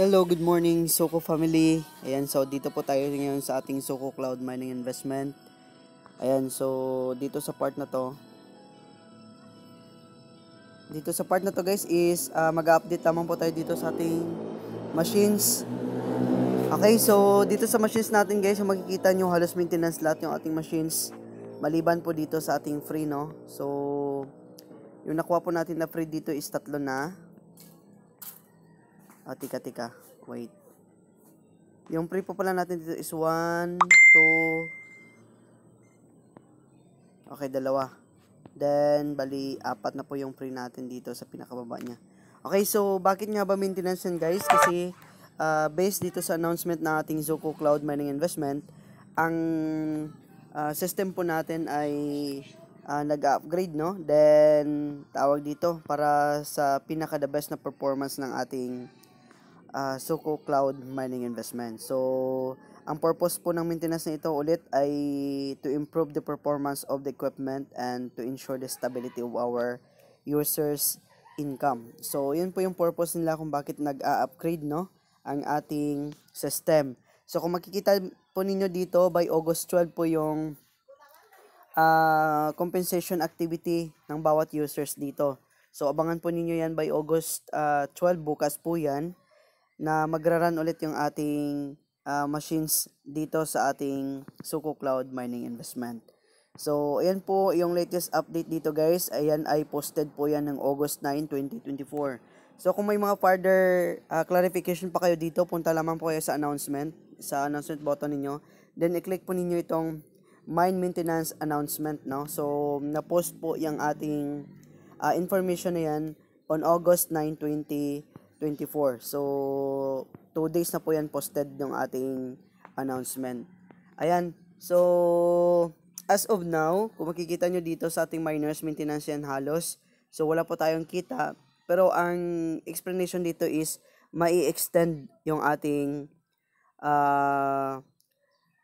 Hello, good morning Soko family. Ayan, so dito po tayo ngayon sa ating Soko Cloud Mining Investment. Ayan, so dito sa part na to. Dito sa part na to guys is uh, mag-update lamang po tayo dito sa ating machines. Okay, so dito sa machines natin guys, yung makikita nyo halos maintenance lahat yung ating machines. Maliban po dito sa ating free no. So, yung nakuha po natin na free dito is tatlo na. Ah, tika, tika. Wait. Yung free po pala natin dito is 1, 2. Okay, dalawa. Then, bali, apat na po yung free natin dito sa pinakababa niya. Okay, so, bakit nga ba maintenance yan guys? Kasi, uh, based dito sa announcement na ating Zuko Cloud Mining Investment, ang uh, system po natin ay uh, nag-upgrade, no? Then, tawag dito para sa pinaka-the best na performance ng ating uh, Suko Cloud Mining Investment. So, ang purpose po ng maintenance na ito ulit ay to improve the performance of the equipment and to ensure the stability of our users' income. So, yun po yung purpose nila kung bakit nag-upgrade no, ang ating system. So, kung makikita po ninyo dito, by August 12 po yung uh, compensation activity ng bawat users dito. So, abangan po ninyo yan by August uh, ah, 12, bukas po yan na magraran ulit yung ating uh, machines dito sa ating Suko Cloud Mining Investment. So, ayan po yung latest update dito guys. Ayan ay posted po yan ng August 9, 2024. So, kung may mga further uh, clarification pa kayo dito, punta lamang po kayo sa announcement, sa announcement button ninyo. Then, i-click po ninyo itong mine maintenance announcement, no? So, na-post po yung ating uh, information na yan on August 9, 2024. 24. So, 2 days na po yan posted ng ating announcement. Ayan. So, as of now, kung makikita nyo dito sa ating miners, maintenance yan halos. So, wala po tayong kita. Pero, ang explanation dito is, mai-extend yung ating uh,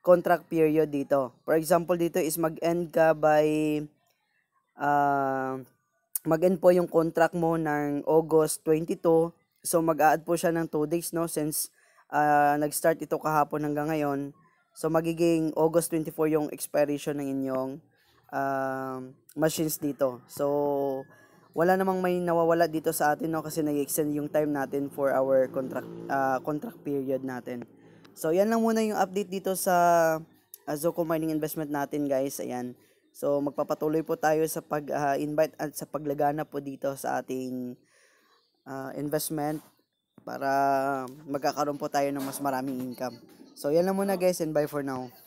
contract period dito. For example, dito is mag-end ka by uh, mag-end po yung contract mo ng August 22 So mag-a-add po siya ng 2 days no since uh, nag-start ito kahapon hanggang ngayon. So magiging August 24 yung expiration ng inyong uh, machines dito. So wala namang may nawawala dito sa atin no kasi nag-extend yung time natin for our contract uh, contract period natin. So yan lang muna yung update dito sa uh, Mining Investment natin guys. Ayan. So magpapatuloy po tayo sa pag-invite uh, at sa paglagana po dito sa ating uh, investment para magkakaroon po tayo ng mas maraming income. So, yan lang muna guys and bye for now.